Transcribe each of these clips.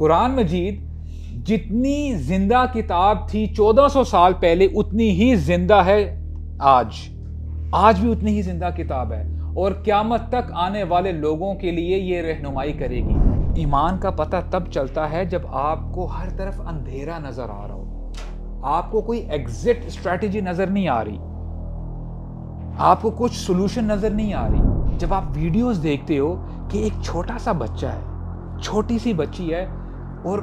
कुरान मजीद जितनी जिंदा किताब थी 1400 साल पहले उतनी ही जिंदा है आज आज भी उतनी ही जिंदा किताब है और क्यामत तक आने वाले लोगों के लिए ये रहनुमाई करेगी ईमान का पता तब चलता है जब आपको हर तरफ अंधेरा नज़र आ रहा हो आपको कोई एग्जिट स्ट्रैटेजी नज़र नहीं आ रही आपको कुछ सोल्यूशन नज़र नहीं आ रही जब आप वीडियोस देखते हो कि एक छोटा सा बच्चा है छोटी सी बच्ची है और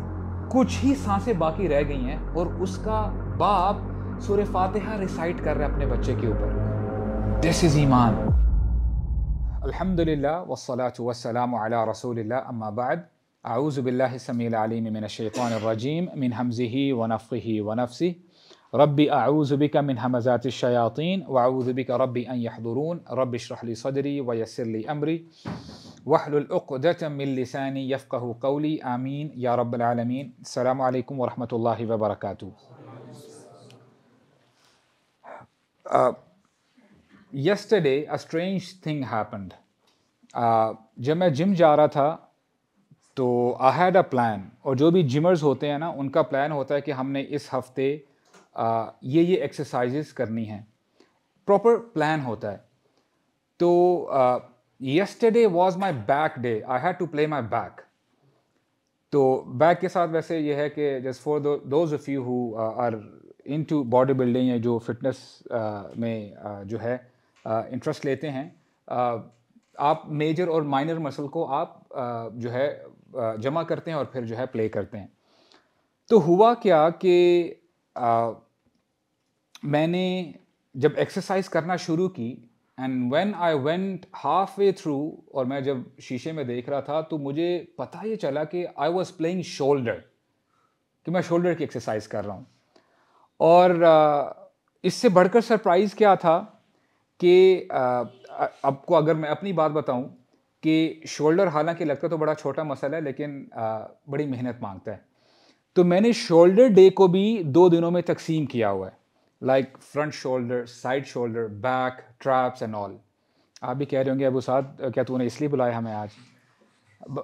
कुछ ही सांसें बाकी रह गई हैं और उसका बाप सूर्य फातिहा रिसाइट कर रहे हैं अपने बच्चे के ऊपर दिस इज़ ईमान अलहमदिल्ला वसलात वसलाम अला रसूलिल्ला अम्मा बाद आउज़बिल्ला समील आलिम मिन शैतान रजीम मिन हमज़ी वनफ़ी वनफ़ी रब्बी आऊज़बिका मिन हमज़ात शयातीन वाऊज़बिका रब्बी अन रब शरह ली सदरी वयसरली अमरी वहलुल्दमिलसानी यफ़क़ कौली आमीन या रबालमीन अल्लाम वरहमल वबरक yesterday a strange thing happened जब मैं जिम जा रहा था तो आई हैड अ प्लान और जो भी जिमर्स होते हैं ना उनका प्लान होता है कि हमने इस हफ्ते ये ये एक्सरसाइजेस करनी है प्रॉपर प्लान होता है तो yesterday was my back day I had to play my back तो बैक के साथ वैसे ये है कि just for those of you who are into body building या जो फिटनेस में जो है इंटरेस्ट लेते हैं आप मेजर और माइनर मसल को आप जो है जमा करते हैं और फिर जो है प्ले करते हैं तो हुआ क्या कि मैंने जब एक्सरसाइज करना शुरू की and when I went half way through और मैं जब शीशे में देख रहा था तो मुझे पता ये चला कि आई वॉज प्लेइंग शोल्डर कि मैं शोल्डर की एक्सरसाइज कर रहा हूँ और इससे बढ़कर सरप्राइज़ क्या था कि आपको अगर मैं अपनी बात बताऊँ कि शोल्डर हालांकि लगता तो बड़ा छोटा मसला है लेकिन आ, बड़ी मेहनत मांगता है तो मैंने शोल्डर डे को भी दो दिनों में तकसीम किया हुआ है like front shoulder side shoulder back traps and all आप भी कह रहे होंगे अबू साद क्या तूने इसलिए बुलाया हमें आज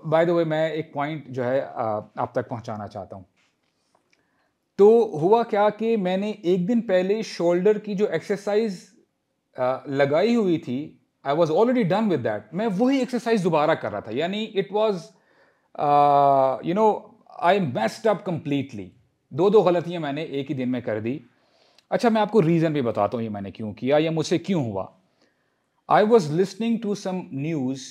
बाय द वे मैं एक पॉइंट जो है आप तक पहुंचाना चाहता हूं तो हुआ क्या कि मैंने एक दिन पहले शोल्डर की जो एक्सरसाइज लगाई हुई थी I was already done with that मैं वही एक्सरसाइज दोबारा कर रहा था यानी it was you know I messed up completely दो दो गलतियां मैंने एक ही दिन में कर दी अच्छा मैं आपको रीज़न भी बताता हूँ ये मैंने क्यों किया या मुझसे क्यों हुआ I was listening to some news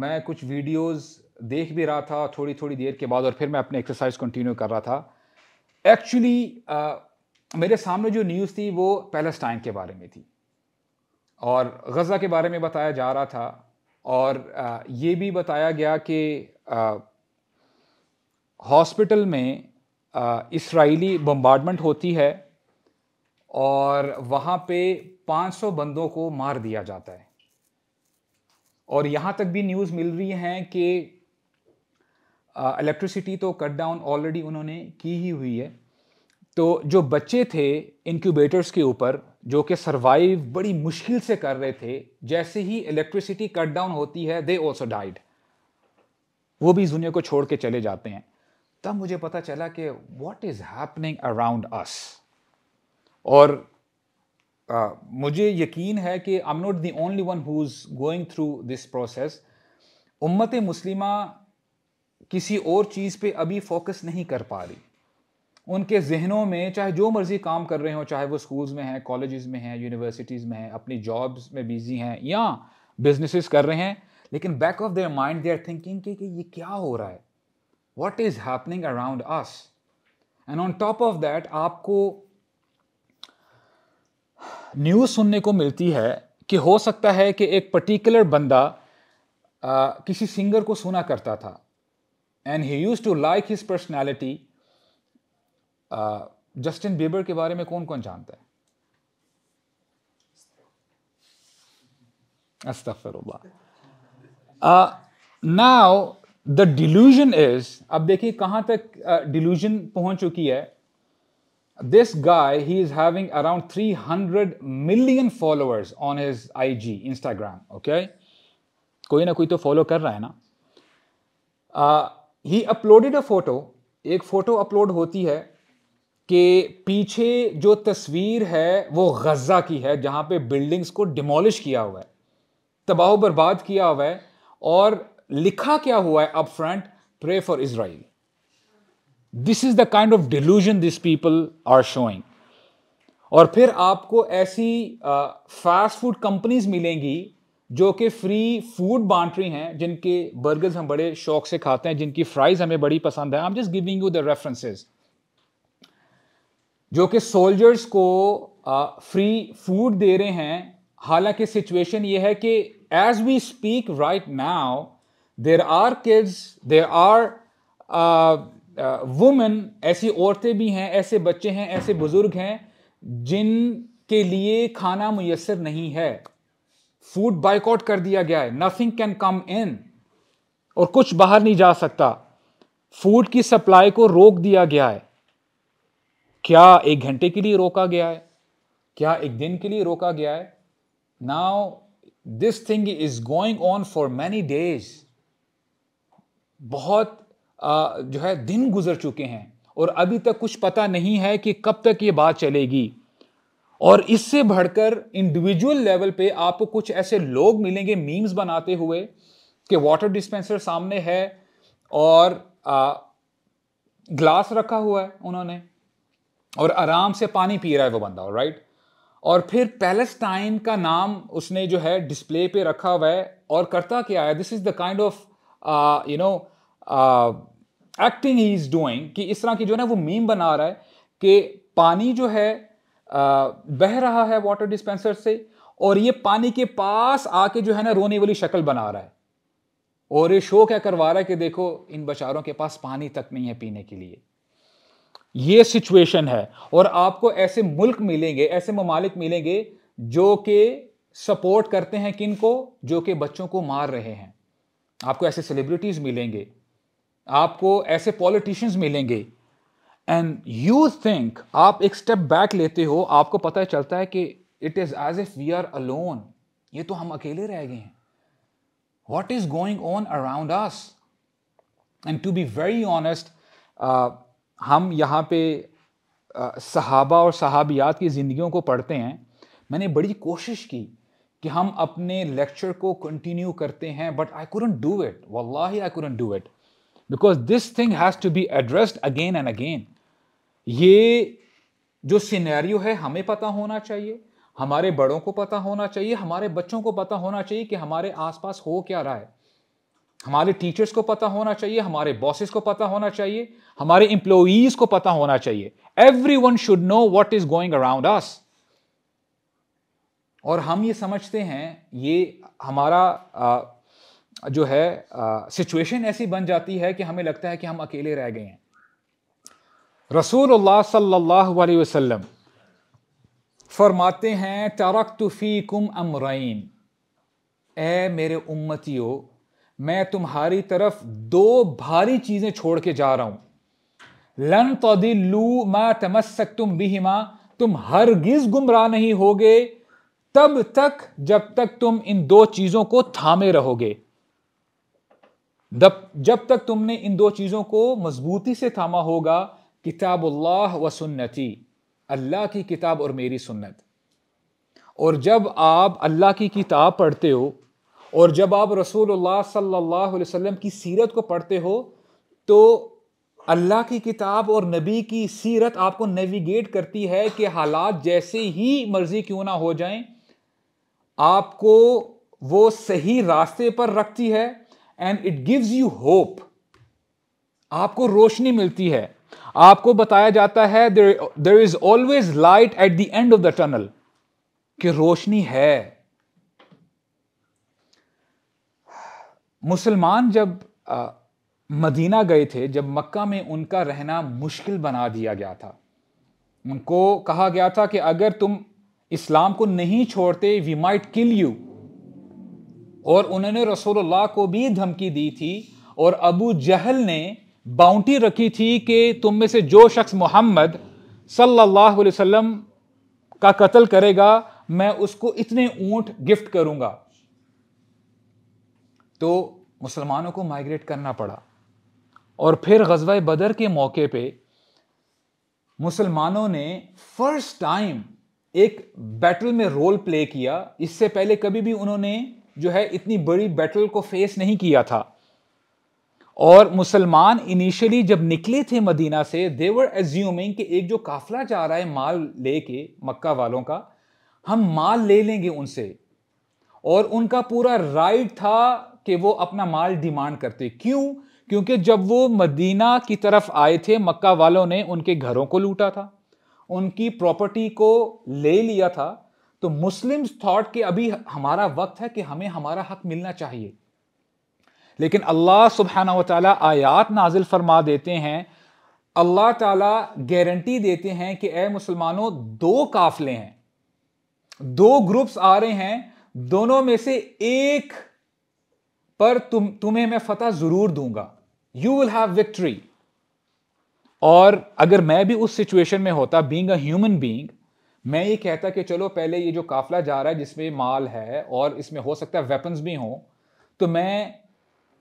मैं कुछ वीडियोज़ देख भी रहा था थोड़ी थोड़ी देर के बाद और फिर मैं अपने एक्सरसाइज कंटिन्यू कर रहा था एक्चुअली मेरे सामने जो न्यूज़ थी वो पैलेस्टाइन के बारे में थी और गज़ा के बारे में बताया जा रहा था और uh, ये भी बताया गया कि हॉस्पिटल में इसराइली बम्बार्डमेंट होती है और वहाँ पे 500 बंदों को मार दिया जाता है और यहाँ तक भी न्यूज़ मिल रही है कि इलेक्ट्रिसिटी तो कट डाउन ऑलरेडी उन्होंने की ही हुई है तो जो बच्चे थे इनक्यूबेटर्स के ऊपर जो कि सरवाइव बड़ी मुश्किल से कर रहे थे जैसे ही इलेक्ट्रिसिटी कट डाउन होती है दे ऑल्सो डाइड वो भी इस दुनिया को छोड़ के चले जाते हैं तब मुझे पता चला कि what is happening around us और आ, मुझे यकीन है कि I am not the only one who is going through this process उम्मत मुस्लिमा किसी और चीज़ पे अभी फोकस नहीं कर पा रही उनके जहनों में चाहे जो मर्ज़ी काम कर रहे हों चाहे वो स्कूल्स में हैं कॉलेज़ में हैं यूनिवर्सिटीज़ में हैं अपनी जॉब्स में बिज़ी हैं या बिजनेसेस कर रहे हैं लेकिन back of their mind they are thinking कि ये क्या हो रहा है what is happening around us and on top of that आपको न्यूज़ सुनने को मिलती है कि हो सकता है कि एक पर्टिकुलर बंदा आ, किसी सिंगर को सुना करता था and he used to like his personality Justin Bieber के बारे में कौन कौन जानता है अस्तफर नाउ द डिल्यूजन इज अब देखिए कहाँ तक डिल्यूजन uh, पहुंच चुकी है this guy he is having around 300 million followers on his IG Instagram okay कोई ना कोई तो फॉलो कर रहा है ना ही अपलोडेड अ फोटो एक फोटो अपलोड होती है कि पीछे जो तस्वीर है वो गज़ा की है जहां पे बिल्डिंग्स को डिमोलिश किया हुआ है तबाह बर्बाद किया हुआ है और लिखा क्या हुआ है up front pray for Israel this is the kind of delusion this people are showing और फिर आपको ऐसी फास्ट फूड कंपनीज मिलेंगी जो कि फ्री फूड बांट रही हैं जिनके बर्गर्स हम बड़े शौक से खाते हैं जिनकी फ्राइज हमें बड़ी पसंद है I am just giving you the references जो कि सोल्जर्स को फ्री फूड दे रहे हैं हालांकि सिचुएशन ये है कि as we speak right now there are kids there are women ऐसी औरतें भी हैं ऐसे बच्चे हैं ऐसे बुज़ुर्ग हैं जिन के लिए खाना मैसर नहीं है फूड बाइकआउट कर दिया गया है नथिंग कैन कम इन और कुछ बाहर नहीं जा सकता फूड की सप्लाई को रोक दिया गया है क्या एक घंटे के लिए रोका गया है क्या एक दिन के लिए रोका गया है now this thing is going on for many days बहुत जो है दिन गुजर चुके हैं और अभी तक कुछ पता नहीं है कि कब तक ये बात चलेगी और इससे बढ़कर इंडिविजुअल लेवल पे आपको कुछ ऐसे लोग मिलेंगे मीम्स बनाते हुए कि वाटर डिस्पेंसर सामने है और आ, ग्लास रखा हुआ है उन्होंने और आराम से पानी पी रहा है वो बंदा राइट और फिर पैलेस्टाइन का नाम उसने जो है डिस्प्ले पे रखा हुआ है और करता क्या है this is the kind of you know acting he is doing कि इस तरह की जो है ना वो मीम बना रहा है कि पानी जो है बह रहा है वाटर डिस्पेंसर से और ये पानी के पास आके जो है ना रोने वाली शक्ल बना रहा है और ये शो क्या करवा रहा है कि देखो इन बेचारों के पास पानी तक नहीं है पीने के लिए ये सिचुएशन है और आपको ऐसे मुल्क मिलेंगे ऐसे ममालिक मिलेंगे जो कि सपोर्ट करते हैं किन को जो कि बच्चों को मार रहे हैं आपको ऐसे सेलिब्रिटीज़ मिलेंगे आपको ऐसे पॉलिटिशियंस मिलेंगे एंड यू थिंक आप एक स्टेप बैक लेते हो आपको पता चलता है कि it is as if we are alone ये तो हम अकेले रह गए हैं what is going on around us and to be very honest हम यहाँ पे सहाबा और सहाबियात की ज़िंदगियों को पढ़ते हैं मैंने बड़ी कोशिश की कि हम अपने लेक्चर को कंटिन्यू करते हैं but I couldn't do it वल्लाही I couldn't do it because this thing has to be addressed again and again ये जो सिनेरियो है हमें पता होना चाहिए हमारे बड़ों को पता होना चाहिए हमारे बच्चों को पता होना चाहिए कि हमारे आसपास हो क्या रहा है हमारे टीचर्स को पता होना चाहिए हमारे बॉसेस को पता होना चाहिए हमारे इंप्लॉइज को पता होना चाहिए every one should know what is going around us और हम ये समझते हैं ये हमारा जो है सिचुएशन ऐसी बन जाती है कि हमें लगता है कि हम अकेले रह गए हैं रसूल सल्लल्लाहु अलैहि वसल्लम फरमाते हैं तरक कुम अमरैन ए मेरे उम्मतियों मैं तुम्हारी तरफ दो भारी चीज़ें छोड़ के जा रहा हूँ लन तदिल्लू मा तमस्क तुम बिहिमा तुम गिज गुमराह नहीं होगे तब तक जब तक तुम इन दो चीज़ों को थामे रहोगे जब तक तुमने इन दो चीज़ों को मजबूती से थामा होगा किताबुल्लाह व सुन्नती अल्लाह की किताब और मेरी सुन्नत और जब आप अल्लाह की किताब पढ़ते हो और जब आप रसूलुल्लाह सल्लल्लाहु अलैहि वसल्लम की सीरत को पढ़ते हो तो अल्लाह की किताब और नबी की सीरत आपको नेविगेट करती है कि हालात जैसे ही मर्जी क्यों ना हो जाएं आपको वो सही रास्ते पर रखती है and it gives you hope आपको रोशनी मिलती है आपको बताया जाता है there is always light at the end of the tunnel कि रोशनी है मुसलमान जब आ, मदीना गए थे जब मक्का में उनका रहना मुश्किल बना दिया गया था उनको कहा गया था कि अगर तुम इस्लाम को नहीं छोड़ते वी माइट किल यू और उन्होंने रसूलुल्लाह को भी धमकी दी थी और अबू जहल ने बाउंटी रखी थी कि तुम में से जो शख्स मोहम्मद सल्लल्लाहु अलैहि वसल्लम का कत्ल करेगा मैं उसको इतने ऊंट गिफ्ट करूंगा तो मुसलमानों को माइग्रेट करना पड़ा और फिर गजवा बदर के मौके पे मुसलमानों ने फर्स्ट टाइम एक बैटल में रोल प्ले किया इससे पहले कभी भी उन्होंने जो है इतनी बड़ी बैटल को फेस नहीं किया था और मुसलमान इनिशियली जब निकले थे मदीना से देवर एज्यूमिंग कि एक जो काफिला जा रहा है माल लेके मक्का वालों का हम माल ले लेंगे उनसे और उनका पूरा राइट था कि वो अपना माल डिमांड करते क्यों क्योंकि जब वो मदीना की तरफ आए थे मक्का वालों ने उनके घरों को लूटा था उनकी प्रॉपर्टी को ले लिया था तो मुस्लिम थॉट कि अभी हमारा वक्त है कि हमें हमारा हक मिलना चाहिए लेकिन अल्लाह सुबहाना ताला आयात नाजिल फरमा देते हैं अल्लाह ताला गारंटी देते हैं कि ए मुसलमानों दो काफले हैं दो ग्रुप्स आ रहे हैं दोनों में से एक पर तुम तुम्हें मैं फतह जरूर दूंगा यू विल हैव विक्ट्री और अगर मैं भी उस सिचुएशन में होता बींग अ ह्यूमन बींग मैं ये कहता कि चलो पहले ये जो काफिला जा रहा है जिसमें माल है और इसमें हो सकता है वेपन्स भी हों तो मैं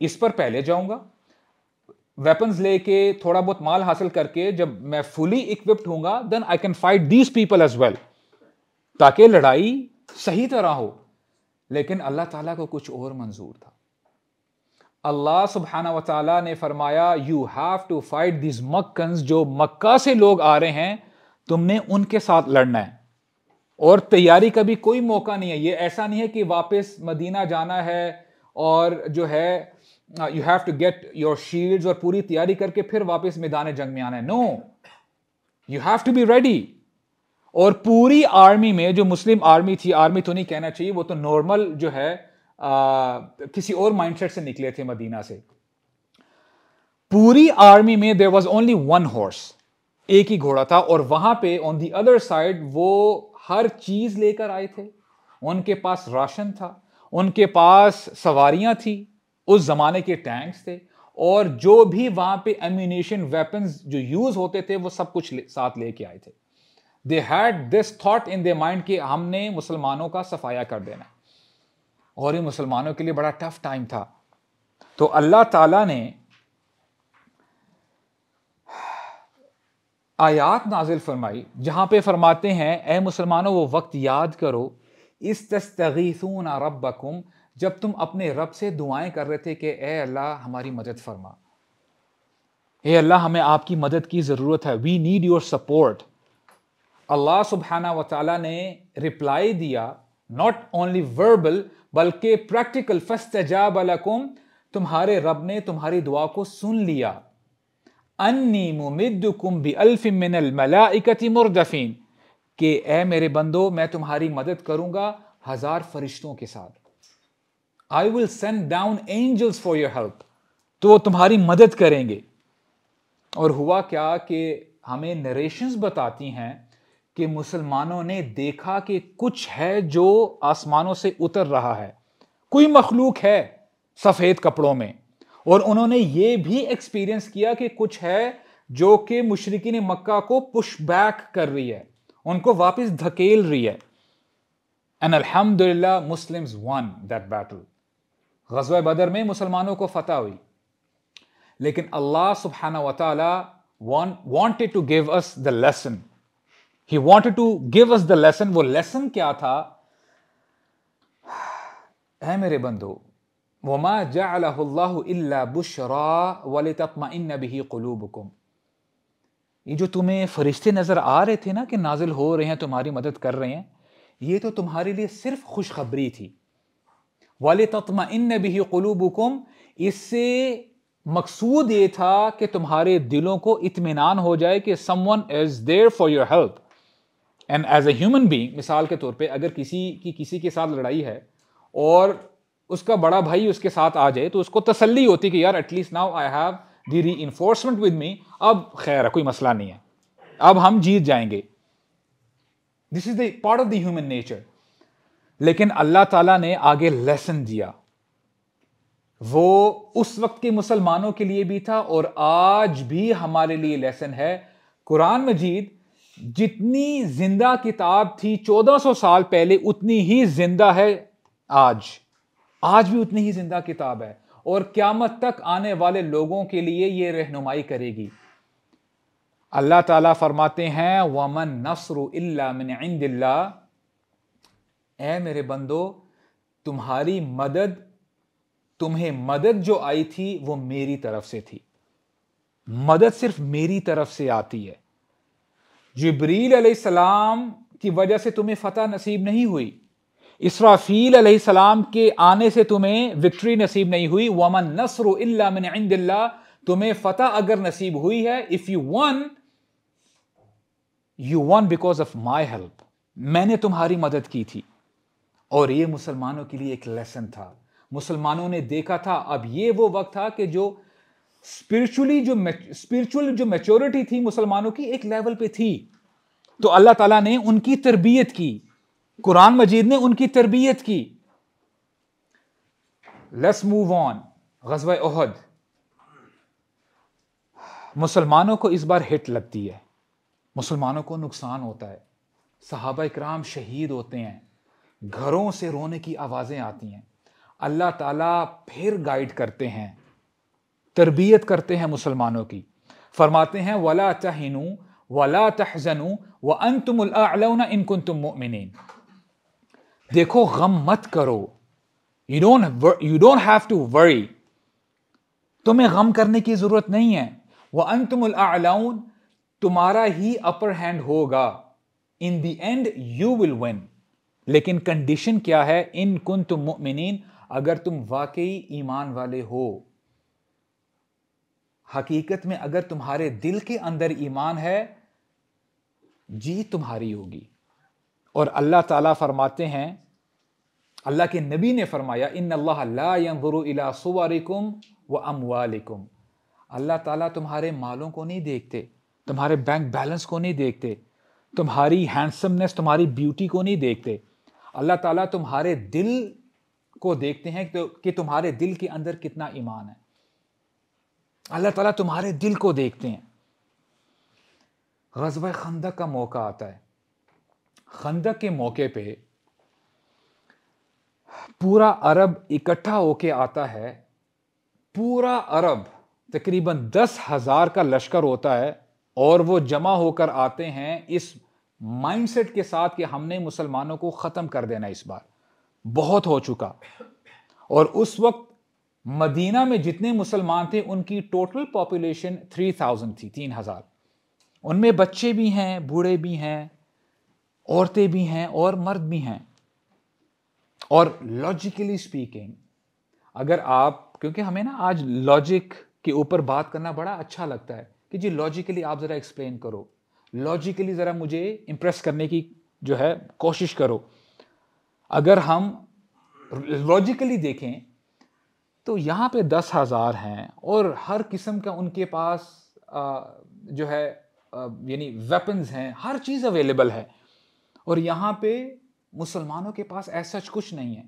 इस पर पहले जाऊंगा वेपन्स लेके थोड़ा बहुत माल हासिल करके जब मैं फुली इक्विप्ड हूँ then I can fight these people as well ताकि लड़ाई सही तरह हो लेकिन अल्लाह ताला को कुछ और मंजूर था अल्लाह सुबहाना वाली ने फरमाया you have to fight this Meccans जो मक्का से लोग आ रहे हैं तुमने उनके साथ लड़ना है और तैयारी का भी कोई मौका नहीं है ये ऐसा नहीं है कि वापस मदीना जाना है और जो है you have to get your shields और पूरी तैयारी करके फिर वापस मैदान जंग में आना है no you have to be ready और पूरी आर्मी में जो मुस्लिम आर्मी थी आर्मी तो नहीं कहना चाहिए वो तो नॉर्मल जो है आ, uh, किसी और माइंडसेट से निकले थे मदीना से पूरी आर्मी में there was only one horse एक ही घोड़ा था और वहां पे ऑन दी अदर साइड वो हर चीज लेकर आए थे उनके पास राशन था उनके पास सवारियां थी उस जमाने के टैंक्स थे और जो भी वहां पे एम्यूनेशन वेपन्स जो यूज होते थे वो सब कुछ ले, साथ लेके आए थे they had this thought in they mind कि हमने मुसलमानों का सफाया कर देना और ये मुसलमानों के लिए बड़ा टफ टाइम था तो अल्लाह ताला ने आयात नाजिल फरमाई जहाँ पे फरमाते हैं ए मुसलमानों वो वक्त याद करो इस तस्तगीसून रब जब तुम अपने रब से दुआएं कर रहे थे कि ए अल्लाह हमारी मदद फरमा ए अल्लाह हमें आपकी मदद की ज़रूरत है वी नीड योर सपोर्ट अल्लाह सुबहाना व ने रिप्लाई दिया नॉट ओनली वर्बल बल्कि प्रैक्टिकल फस्तजाब अलकुम तुम्हारे रब ने तुम्हारी दुआ को सुन लिया अन्नी मुमिदकुम बि अल्फ मिनल मलाइकती मुर्दफीन कि ए मेरे बंदो मैं तुम्हारी मदद करूंगा हजार फरिश्तों के साथ I will send down angels for your help तो वो तुम्हारी मदद करेंगे और हुआ क्या कि हमें नरेशंस बताती हैं कि मुसलमानों ने देखा कि कुछ है जो आसमानों से उतर रहा है कोई मखलूक है सफ़ेद कपड़ों में और उन्होंने ये भी एक्सपीरियंस किया कि कुछ है जो कि मुशरकिन मक्का को पुश बैक कर रही है उनको वापस धकेल रही है एंड अलहमदिल्ला मुस्लिम वन दैट बैटल गजब बदर में मुसलमानों को फतह हुई लेकिन अल्लाह सुबहाना वाली wanted to give us the lesson he wanted to give us the lesson वो लेसन क्या था है मेरे बंधु वमा जाला बुशरा वाल तपमा बिही कलूबकुम ये जो तुम्हें फरिश्ते नज़र आ रहे थे ना कि नाजिल हो रहे हैं तुम्हारी मदद कर रहे हैं ये तो तुम्हारे लिए सिर्फ खुशखबरी थी वाल तत्मा इन भी कलूबुकुम इससे मकसूद ये था कि तुम्हारे दिलों को इतमान हो जाए कि someone is there for your help and as a human being मिसाल के तौर पे अगर किसी की किसी के साथ लड़ाई है और उसका बड़ा भाई उसके साथ आ जाए तो उसको तसल्ली होती कि यार at least now I have the reinforcement with me अब खैर कोई मसला नहीं है अब हम जीत जाएंगे this is the part of the human nature लेकिन अल्लाह ताला ने आगे लेसन दिया वो उस वक्त के मुसलमानों के लिए भी था और आज भी हमारे लिए लेसन है कुरान मजीद जितनी जिंदा किताब थी 1400 साल पहले उतनी ही जिंदा है आज आज भी उतनी ही जिंदा किताब है और क्यामत तक आने वाले लोगों के लिए ये रहनुमाई करेगी अल्लाह ताला फरमाते हैं वमन नसर ए मेरे बंदो तुम्हारी मदद तुम्हें मदद जो आई थी वो मेरी तरफ से थी मदद सिर्फ मेरी तरफ से आती है जिब्रील सलाम की वजह से तुम्हें फतह नसीब नहीं हुई इसराफील अलैहिस्सलाम के आने से तुम्हें विक्ट्री नसीब नहीं हुई वमन नसर इल्ला तुम्हें फतह अगर नसीब हुई है if you won you won because of my help मैंने तुम्हारी मदद की थी और ये मुसलमानों के लिए एक लेसन था मुसलमानों ने देखा था अब ये वो वक्त था कि जो स्पिरिचुअली जो स्पिरिचुअल जो मेचोरिटी थी मुसलमानों की एक लेवल पे थी तो अल्लाह ताला ने उनकी तरबियत की कुरान मजीद ने उनकी तरबियत की लेट्स मूव ऑन गजब मुसलमानों को इस बार हिट लगती है मुसलमानों को नुकसान होता है साहब कराम शहीद होते हैं घरों से रोने की आवाज़ें आती हैं अल्लाह ताला फिर गाइड करते हैं तरबियत करते हैं मुसलमानों की फरमाते हैं वला तहनु वला तहजनू व अन तुम इनकुन तुम मोमिन देखो गम मत करो you don't you don't have to worry तुम्हें गम करने की जरूरत नहीं है वह अंतमलाउन तुम्हारा ही अपर हैंड होगा in the end you will win लेकिन कंडीशन क्या है इन कुन तुम मुमिन अगर तुम वाकई ईमान वाले हो हकीकत में अगर तुम्हारे दिल के अंदर ईमान है जीत तुम्हारी होगी और अल्लाह ताला फरमाते हैं अल्लाह के नबी ने फरमाया इन अल्लाह सुवरिकुम व अमवालिकुम अल्लाह ताला तुम्हारे मालों को नहीं देखते तुम्हारे बैंक बैलेंस को नहीं देखते तुम्हारी हैंडसमनेस तुम्हारी ब्यूटी को नहीं देखते अल्लाह ताला तुम्हारे दिल को देखते हैं तो कि तुम्हारे दिल के अंदर कितना ईमान है अल्लाह ताला तुम्हारे दिल को देखते हैं गजब खंदक का मौका आता है खंदक के मौके पर पूरा अरब इकट्ठा होके आता है पूरा अरब तकरीबन दस हज़ार का लश्कर होता है और वो जमा होकर आते हैं इस माइंडसेट के साथ कि हमने मुसलमानों को ख़त्म कर देना इस बार बहुत हो चुका और उस वक्त मदीना में जितने मुसलमान थे उनकी टोटल पॉपुलेशन थ्री थाउजेंड थी तीन हज़ार उनमें बच्चे भी हैं बूढ़े भी हैं औरतें भी हैं और मर्द भी हैं और लॉजिकली स्पीकिंग अगर आप क्योंकि हमें ना आज लॉजिक के ऊपर बात करना बड़ा अच्छा लगता है कि जी लॉजिकली आप ज़रा एक्सप्लेन करो लॉजिकली ज़रा मुझे इंप्रेस करने की जो है कोशिश करो अगर हम लॉजिकली देखें तो यहाँ पे दस हज़ार हैं और हर किस्म का उनके पास आ, जो है यानी वेपन्स हैं हर चीज़ अवेलेबल है और यहाँ पे मुसलमानों के पास ऐसा कुछ नहीं है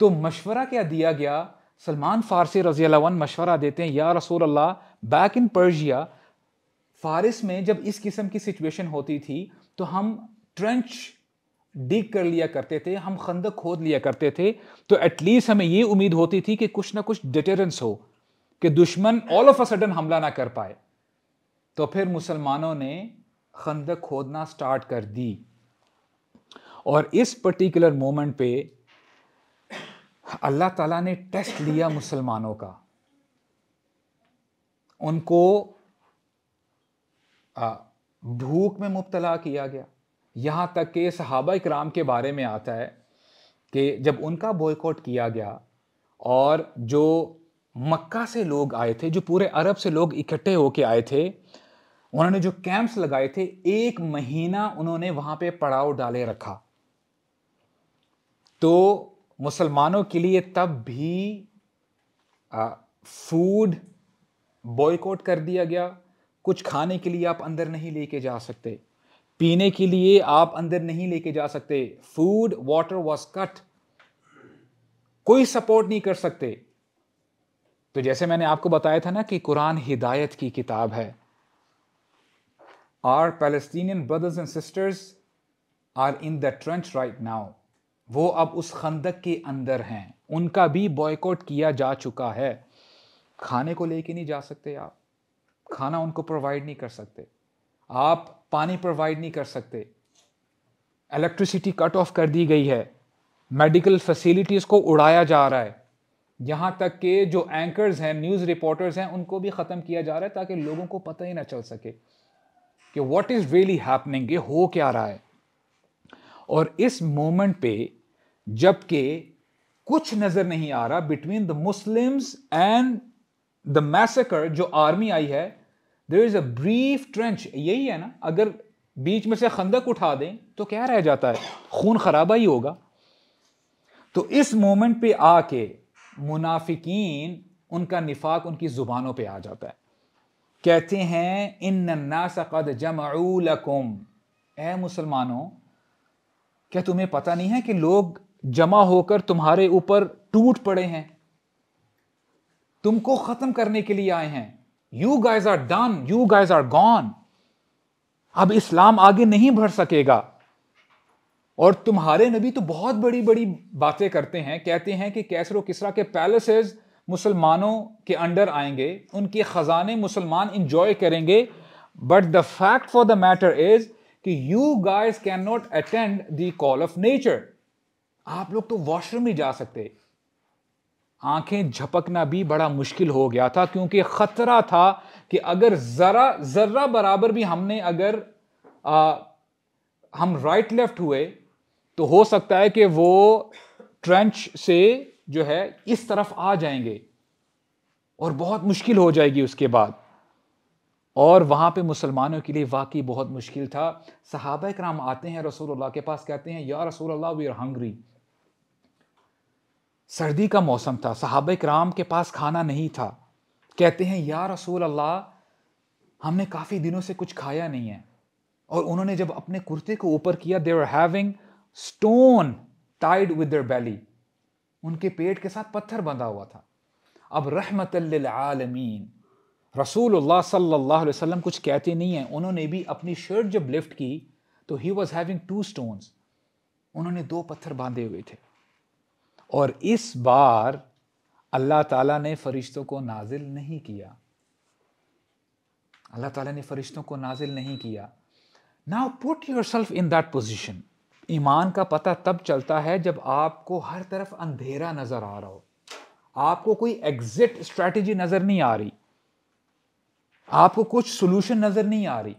तो मशवरा क्या दिया गया सलमान फारसी रजी मशवरा देते हैं या रसूल अल्लाह बैक इन पर्जिया फारिस में जब इस किस्म की सिचुएशन होती थी तो हम ट्रेंच डिग कर लिया करते थे हम खंदक खोद लिया करते थे तो एटलीस्ट हमें ये उम्मीद होती थी कि कुछ ना कुछ डिटेरेंस हो कि दुश्मन ऑल ऑफ अ सडन हमला ना कर पाए तो फिर मुसलमानों ने खंदक खोदना स्टार्ट कर दी और इस पर्टिकुलर मोमेंट पे अल्लाह ताला ने टेस्ट लिया मुसलमानों का उनको भूख में मुबतला किया गया यहाँ तक कि सहाबा इकराम के बारे में आता है कि जब उनका बॉयकॉट किया गया और जो मक्का से लोग आए थे जो पूरे अरब से लोग इकट्ठे होके आए थे उन्होंने जो कैंप्स लगाए थे एक महीना उन्होंने वहाँ पे पड़ाव डाले रखा तो मुसलमानों के लिए तब भी फूड बॉयकॉट कर दिया गया कुछ खाने के लिए आप अंदर नहीं लेके जा सकते पीने के लिए आप अंदर नहीं लेके जा सकते फूड वाटर वॉज कट कोई सपोर्ट नहीं कर सकते तो जैसे मैंने आपको बताया था ना कि कुरान हिदायत की किताब है our Palestinian brothers and sisters are in the trench right now वो अब उस खंदक के अंदर हैं उनका भी बॉयकॉट किया जा चुका है खाने को लेके नहीं जा सकते आप खाना उनको प्रोवाइड नहीं कर सकते आप पानी प्रोवाइड नहीं कर सकते इलेक्ट्रिसिटी कट ऑफ कर दी गई है मेडिकल फैसिलिटीज़ को उड़ाया जा रहा है यहाँ तक के जो एंकर्स हैं न्यूज़ रिपोर्टर्स हैं उनको भी ख़त्म किया जा रहा है ताकि लोगों को पता ही ना चल सके कि व्हाट इज़ रियली हैपनिंग ये हो क्या रहा है और इस मोमेंट पे जबकि कुछ नजर नहीं आ रहा between the Muslims and the massacre जो आर्मी आई है there is a brief trench यही है ना अगर बीच में से खंदक उठा दें तो क्या रह जाता है खून खराबा ही होगा तो इस मोमेंट पे आके मुनाफिकीन उनका निफाक उनकी ज़ुबानों पे आ जाता है कहते हैं इन नासद जमाकुम ए मुसलमानों क्या तुम्हें पता नहीं है कि लोग जमा होकर तुम्हारे ऊपर टूट पड़े हैं तुमको खत्म करने के लिए आए हैं you guys are done you guys are gone अब इस्लाम आगे नहीं बढ़ सकेगा और तुम्हारे नबी तो बहुत बड़ी बड़ी बातें करते हैं कहते हैं कि कैसरो किसरा के पैलेसेस मुसलमानों के अंडर आएंगे उनके ख़जाने मुसलमान इंजॉय करेंगे but the fact for the matter is कि you guys can not attend the call of nature आप लोग तो वॉशरूम नहीं जा सकते आंखें झपकना भी बड़ा मुश्किल हो गया था क्योंकि ख़तरा था कि अगर ज़रा जरा बराबर भी हमने अगर आ, हम राइट लेफ्ट हुए तो हो सकता है कि वो ट्रेंच से जो है इस तरफ आ जाएंगे और बहुत मुश्किल हो जाएगी उसके बाद और वहां पे मुसलमानों के लिए वाकई बहुत मुश्किल था सहाबा कराम आते हैं रसूलुल्लाह के पास कहते हैं या रसूल वी आर हंग्री सर्दी का मौसम था साहब कराम के पास खाना नहीं था कहते हैं या रसूल अल्लाह हमने काफ़ी दिनों से कुछ खाया नहीं है और उन्होंने जब अपने कुर्ते को ऊपर किया they're having stone tied with their belly उनके पेट के साथ पत्थर बंधा हुआ था अब रहमत आलमीन रसूलुल्लाह सल्लल्लाहु अलैहि वसल्लम कुछ कहते नहीं हैं उन्होंने भी अपनी शर्ट जब लिफ्ट की तो he was having two stones उन्होंने दो पत्थर बांधे हुए थे और इस बार अल्लाह ताला ने फरिश्तों को नाजिल नहीं किया अल्लाह ताला ने फरिश्तों को नाजिल नहीं किया now put yourself in that position ईमान का पता तब चलता है जब आपको हर तरफ अंधेरा नज़र आ रहा हो आपको कोई एग्जिट स्ट्रेटजी नज़र नहीं आ रही आपको कुछ सोल्यूशन नज़र नहीं आ रही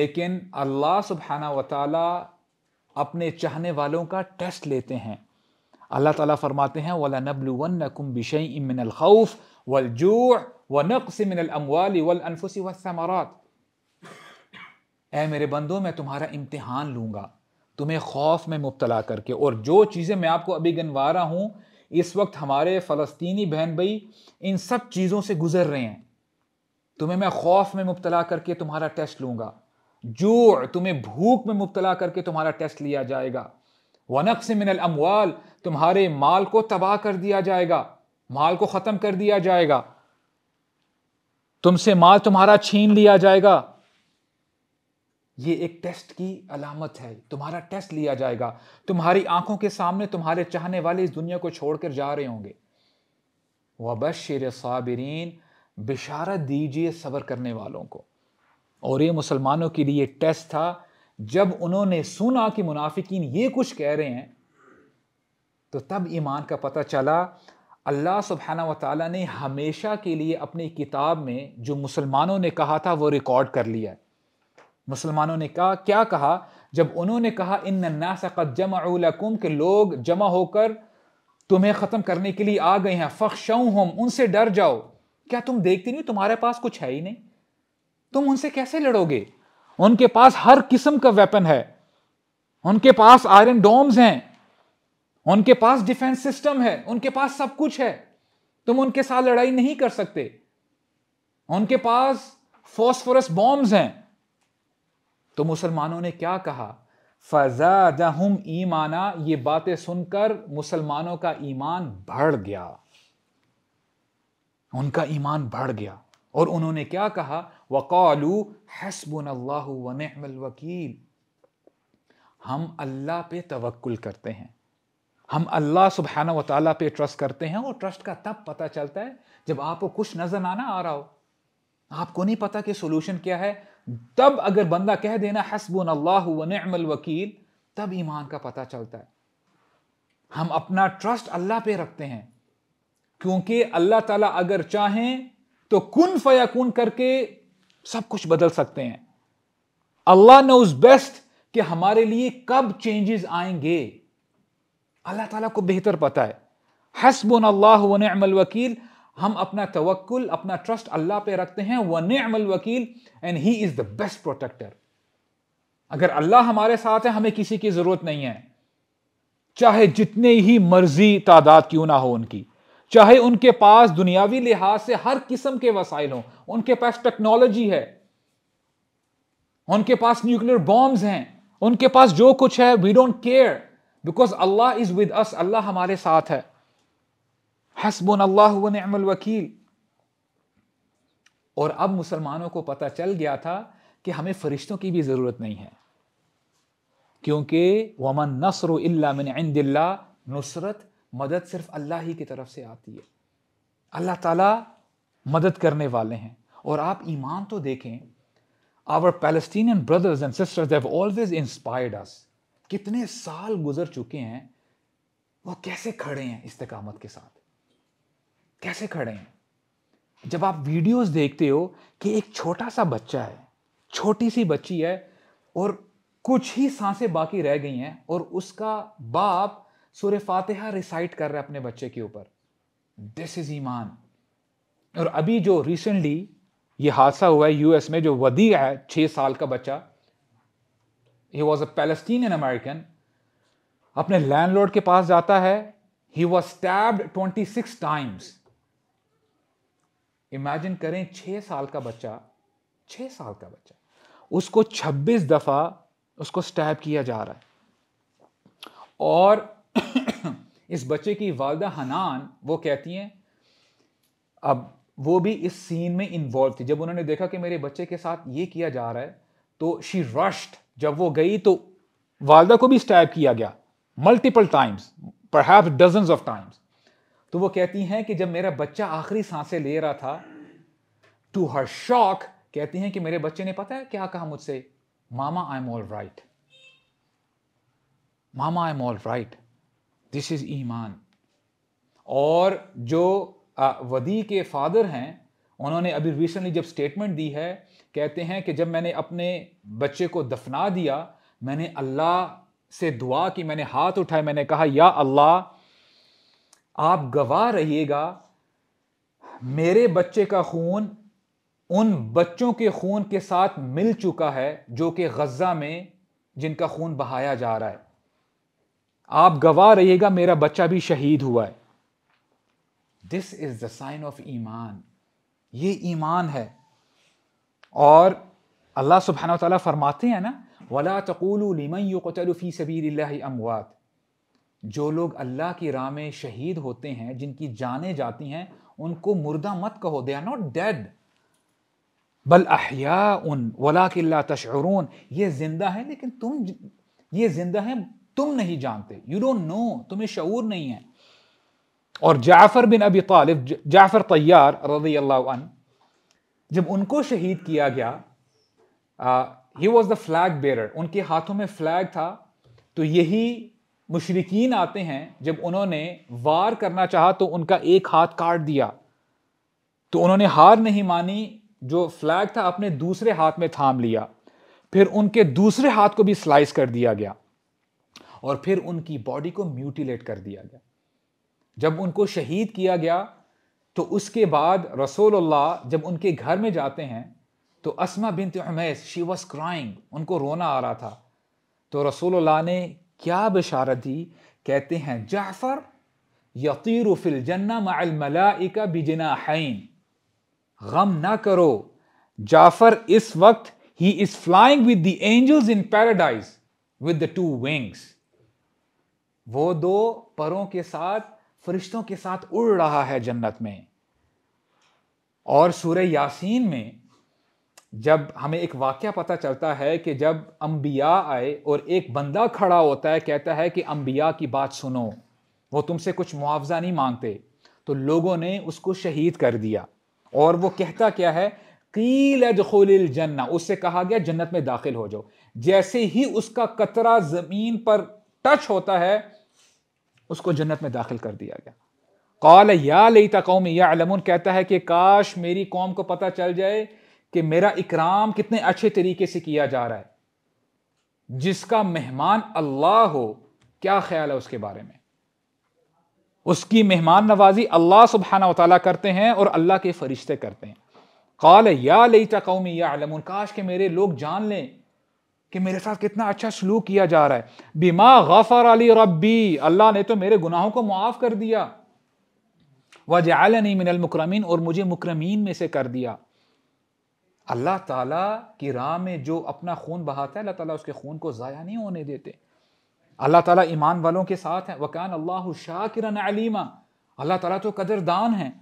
लेकिन अल्लाह सुबहाना वाली अपने चाहने वालों का टेस्ट लेते हैं अल्लाह ताला फरमाते हैं वला नबलुवन्नकुम बिशई मिन वल जूअ व नक्स मिन अमवाल वल अनफुस वसमरात ऐ मेरे बंदो मैं तुम्हारा इम्तिहान लूंगा तुम्हें खौफ में मुब्तला करके और जो चीज़ें मैं आपको अभी गिनवा रहा हूँ इस वक्त हमारे फ़लस्तनी बहन भाई इन सब चीज़ों से गुज़र रहे हैं तुम्हें मैं खौफ में मुब्तला करके तुम्हारा टेस्ट लूँगा जो तुम्हें भूख में मुब्तला करके तुम्हारा टेस्ट लिया जाएगा वनक से मिनल अमवाल तुम्हारे माल को तबाह कर दिया जाएगा माल को ख़त्म कर दिया जाएगा तुमसे माल तुम्हारा छीन लिया जाएगा ये एक टेस्ट की अलामत है तुम्हारा टेस्ट लिया जाएगा तुम्हारी आंखों के सामने तुम्हारे चाहने वाले इस दुनिया को छोड़कर जा रहे होंगे वबशर साबरीन बिशारत दीजिए सबर करने वालों को और ये मुसलमानों के लिए टेस्ट था जब उन्होंने सुना कि मुनाफिकीन ये कुछ कह रहे हैं तो तब ईमान का पता चला अल्लाह सुबहाना वाली ने हमेशा के लिए अपनी किताब में जो मुसलमानों ने कहा था वो रिकॉर्ड कर लिया मुसलमानों ने कहा क्या कहा जब उन्होंने कहा इन नासक़त जमाकुम के लोग जमा होकर तुम्हें ख़त्म करने के लिए आ गए हैं फ़ख्शों हम उनसे डर जाओ क्या तुम देखते नहीं तुम्हारे पास कुछ है ही नहीं तुम उनसे कैसे लड़ोगे उनके पास हर किस्म का वेपन है उनके पास आयरन डोम्स हैं उनके पास डिफेंस सिस्टम है उनके पास सब कुछ है तुम उनके साथ लड़ाई नहीं कर सकते उनके पास फॉस्फोरस बॉम्ब्स हैं तो मुसलमानों ने क्या कहा हम ईमाना ये बातें सुनकर मुसलमानों का ईमान बढ़ गया उनका ईमान बढ़ गया और उन्होंने क्या कहा वकालू हसबुन अल्लाह वकील हम अल्लाह पे तवक्ल करते हैं हम अल्लाह सुबहाना व पे ट्रस्ट करते हैं और ट्रस्ट का तब पता चलता है जब आपको कुछ नजर ना आ रहा हो आपको नहीं पता कि सोल्यूशन क्या है तब अगर बंदा कह देना हसबुन वकील तब ईमान का पता चलता है हम अपना ट्रस्ट अल्लाह पे रखते हैं क्योंकि अल्लाह ताला अगर चाहें तो कुन फयाकुन करके सब कुछ बदल सकते हैं अल्लाह नोज बेस्ट कि हमारे लिए कब चेंजेस आएंगे अल्लाह ताला को बेहतर पता है हसबन अल्लाह वनमल वकील हम अपना तवक्ल अपना ट्रस्ट अल्लाह पे रखते हैं अमल वकील and he is the best protector अगर अल्लाह हमारे साथ है हमें किसी की ज़रूरत नहीं है चाहे जितने ही मर्जी तादाद क्यों ना हो उनकी चाहे उनके पास दुनियावी लिहाज से हर किस्म के वसाइल हों उनके पास टेक्नोलॉजी है उनके पास न्यूक्लियर बॉम्ब्स हैं उनके पास जो कुछ है वी डोंट केयर बिकॉज अल्लाह इज विद अस अल्लाह हमारे साथ है हसबन अल्लाह वकील और अब मुसलमानों को पता चल गया था कि हमें फरिश्तों की भी ज़रूरत नहीं है क्योंकि वमन नसर इल्ला नुसरत मदद सिर्फ अल्लाह ही की तरफ से आती है अल्लाह ताला मदद करने वाले हैं और आप ईमान तो देखें our Palestinian brothers and sisters have always inspired us कितने साल गुजर चुके हैं वो कैसे खड़े हैं इस्तकामत के साथ कैसे खड़े हैं जब आप वीडियोस देखते हो कि एक छोटा सा बच्चा है छोटी सी बच्ची है और कुछ ही सांसें बाकी रह गई हैं और उसका बाप सूर्य फातिहा रिसाइट कर रहा है अपने बच्चे के ऊपर दिस इज ईमान और अभी जो रिसेंटली ये हादसा हुआ है यूएस में जो वदी है छः साल का बच्चा he was a Palestinian American अपने लैंडलॉर्ड के पास जाता है he was stabbed 26 times imagine करें छह साल का बच्चा छह साल का बच्चा उसको 26 दफा उसको स्टैब किया जा रहा है और इस बच्चे की वालदा हनान वो कहती हैं अब वो भी इस सीन में इन्वॉल्व थी जब उन्होंने देखा कि मेरे बच्चे के साथ ये किया जा रहा है तो शी रश्ड जब वो गई तो वालदा को भी स्टैब किया गया multiple times perhaps dozens of times तो वो कहती हैं कि जब मेरा बच्चा आखिरी सांसें ले रहा था टू हर शॉक कहती हैं कि मेरे बच्चे ने पता है क्या कहा मुझसे mama I am all right mama I am all right this is ईमान और जो वदी के फादर हैं उन्होंने अभी रिसेंटली जब स्टेटमेंट दी है कहते हैं कि जब मैंने अपने बच्चे को दफना दिया मैंने अल्लाह से दुआ की मैंने हाथ उठाए मैंने कहा या अल्लाह आप गवाह रहिएगा मेरे बच्चे का खून उन बच्चों के खून के साथ मिल चुका है जो कि गज़ा में जिनका खून बहाया जा रहा है आप गवाह रहिएगा मेरा बच्चा भी शहीद हुआ है this is the sign of ईमान ये ईमान है और अल्लाह सुबहान तला फरमाते हैं ना वला तकूलमन युकतल अमवात जो लोग अल्लाह की राह में शहीद होते हैं जिनकी जानें जाती हैं उनको मुर्दा मत कहो दे आर नॉट डेड बल अहिया उन वला किल्ला तशरून ये ज़िंदा है लेकिन तुम ये ज़िंदा है तुम नहीं जानते यू डोंट नो तुम्हें शूर नहीं है और जाफ़र बिन अबी तालिब जाफ़र तैयार रजी अल्लाह जब उनको शहीद किया गया he was the flag bearer उनके हाथों में फ्लैग था तो यही मुशरकिन आते हैं जब उन्होंने वार करना चाहा तो उनका एक हाथ काट दिया तो उन्होंने हार नहीं मानी जो फ्लैग था अपने दूसरे हाथ में थाम लिया फिर उनके दूसरे हाथ को भी स्लाइस कर दिया गया और फिर उनकी बॉडी को म्यूटिलेट कर दिया गया जब उनको शहीद किया गया तो उसके बाद रसोल्ला जब उनके घर में जाते हैं तो असमा बिन तमैस शी वॉज क्राइंग उनको रोना आ रहा था तो रसोल्ला ने क्या बशारत दी कहते हैं जाफ़र यकीर फिल जन्ना मलाइका बिजना हैन गम ना करो जाफ़र इस वक्त he is flying with the angels in paradise with the two wings वो दो परों के साथ फरिश्तों के साथ उड़ रहा है जन्नत में और सूर्य यासीन में जब हमें एक वाक्य पता चलता है कि जब अंबिया आए और एक बंदा खड़ा होता है कहता है कि अंबिया की बात सुनो वो तुमसे कुछ मुआवजा नहीं मांगते तो लोगों ने उसको शहीद कर दिया और वो कहता क्या है कील दखोल जन्ना उससे कहा गया जन्नत में दाखिल हो जाओ जैसे ही उसका कतरा ज़मीन पर टच होता है उसको जन्नत में दाखिल कर दिया गया कौल या लई तकौम या अलमुन कहता है कि काश मेरी कौम को पता चल जाए कि मेरा इकराम कितने अच्छे तरीके से किया जा रहा है जिसका मेहमान अल्लाह हो क्या ख्याल है उसके बारे में उसकी मेहमान नवाजी अल्लाह सुबहाना तला करते हैं और अल्लाह के फरिश्ते करते हैं कौल या लई तकौम या अलमुन काश के मेरे लोग जान लें कि मेरे साथ कितना अच्छा सलूक किया जा रहा है बीमा गफर अली रबी अल्लाह ने तो मेरे गुनाहों को मुआफ़ कर दिया वजालनी मिनलमक्रमीन और मुझे मुक्रमीन में से कर दिया अल्लाह ताला की राह में जो अपना खून बहाता है अल्लाह ताला उसके खून को ज़ाया नहीं होने देते अल्लाह ताला ईमान वालों के साथ है वकान अल्लाह शाकिरन अलीमा अल्लाह ताला तो कदरदान हैं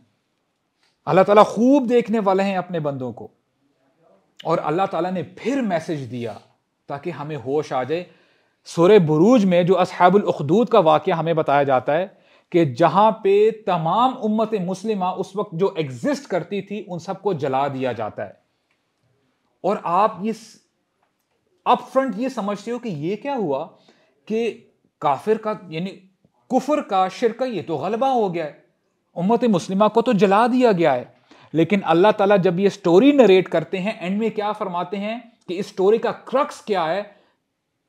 अल्लाह ताला खूब देखने वाले हैं अपने बंदों को और अल्लाह ताला ने फिर मैसेज दिया ताकि हमें होश आ जाए सुर बुरूज में जो अखदूद का वाक़ हमें बताया जाता है कि जहाँ पे तमाम उम्मत मुस्लिमा उस वक्त जो एग्जिस्ट करती थी उन सबको जला दिया जाता है और आप ये अप फ्रंट ये समझते हो कि ये क्या हुआ कि काफिर का यानी कुफर का शिरक ये तो गलबा हो गया है उम्मत मुस्लिमा को तो जला दिया गया है लेकिन अल्लाह ताला जब ये स्टोरी नरेट करते हैं एंड में क्या फरमाते हैं कि इस स्टोरी का क्रक्स क्या है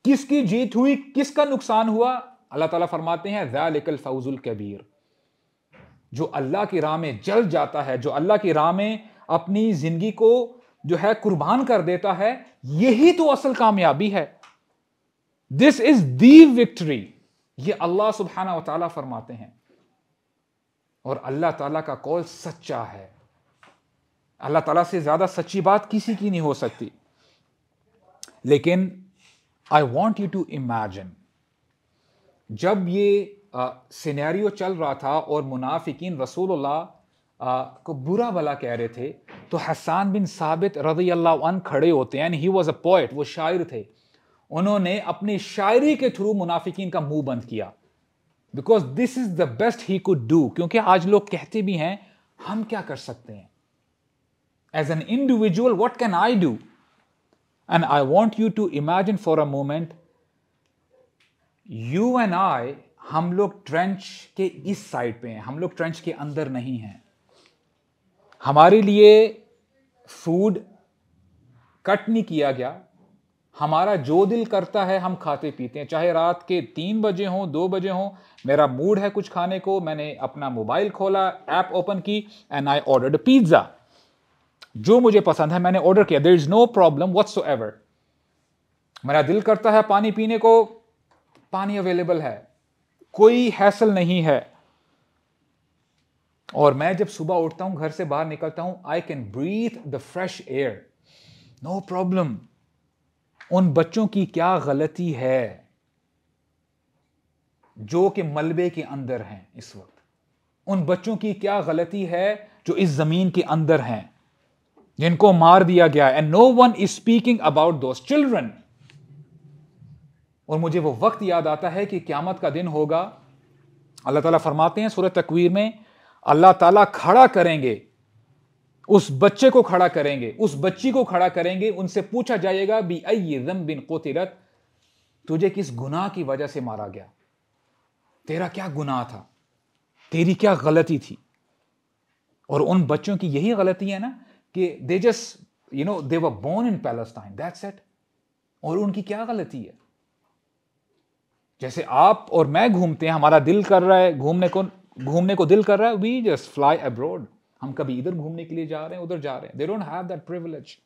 किसकी जीत हुई किसका नुकसान हुआ अल्लाह ताला फरमाते हैं जैलिकल फौजुल कबीर जो अल्लाह की राह में जल जाता है जो अल्लाह की राह में अपनी ज़िंदगी को जो है कुर्बान कर देता है यही तो असल कामयाबी है दिस इज दी विक्ट्री ये अल्लाह सुबहाना वाली फरमाते हैं और अल्लाह ताला का कॉल सच्चा है अल्लाह ताला से ज़्यादा सच्ची बात किसी की नहीं हो सकती लेकिन I want you to imagine जब ये सिनेरियो चल रहा था और मुनाफिकीन रसूल को बुरा भला कह रहे थे तो हसान बिन साबित रजी अल्लाह खड़े होते हैं ही वॉज़ अ पोइट वो शायर थे उन्होंने अपनी शायरी के थ्रू मुनाफिकीन का मुंह बंद किया because this is the best he could do क्योंकि आज लोग कहते भी हैं हम क्या कर सकते हैं as an individual what can I do And I want you to imagine for a moment you and I हम लोग ट्रेंच के इस साइड पे हैं हम लोग ट्रेंच के अंदर नहीं हैं हमारे लिए फूड कट नहीं किया गया हमारा जो दिल करता है हम खाते पीते हैं चाहे रात के तीन बजे हों दो बजे हों मेरा मूड है कुछ खाने को मैंने अपना मोबाइल खोला ऐप ओपन की एंड आई ऑर्डर्ड पिज्ज़ा जो मुझे पसंद है मैंने ऑर्डर किया there is no problem whatsoever मेरा दिल करता है पानी पीने को पानी अवेलेबल है कोई हैसल नहीं है और मैं जब सुबह उठता हूं घर से बाहर निकलता हूं I can breathe the fresh air no problem उन बच्चों की क्या गलती है जो कि मलबे के अंदर हैं इस वक्त उन बच्चों की क्या गलती है जो इस जमीन के अंदर हैं जिनको मार दिया गया and no one is speaking about those children और मुझे वो वक्त याद आता है कि क्यामत का दिन होगा अल्लाह ताला फरमाते हैं सूरत तकवीर में अल्लाह ताला खड़ा करेंगे उस बच्चे को खड़ा करेंगे उस बच्ची को खड़ा करेंगे उनसे पूछा जाएगा बी आई रम बिन कोतिरत तुझे किस गुनाह की वजह से मारा गया तेरा क्या गुनाह था तेरी क्या गलती थी और उन बच्चों की यही गलती है ना they just you know they were born in Palestine that's it और उनकी क्या गलती है जैसे आप और मैं घूमते हैं हमारा दिल कर रहा है घूमने को घूमने को दिल कर रहा है वी जस्ट फ्लाई अब्रॉड हम कभी इधर घूमने के लिए जा रहे हैं उधर जा रहे हैं they don't have that privilege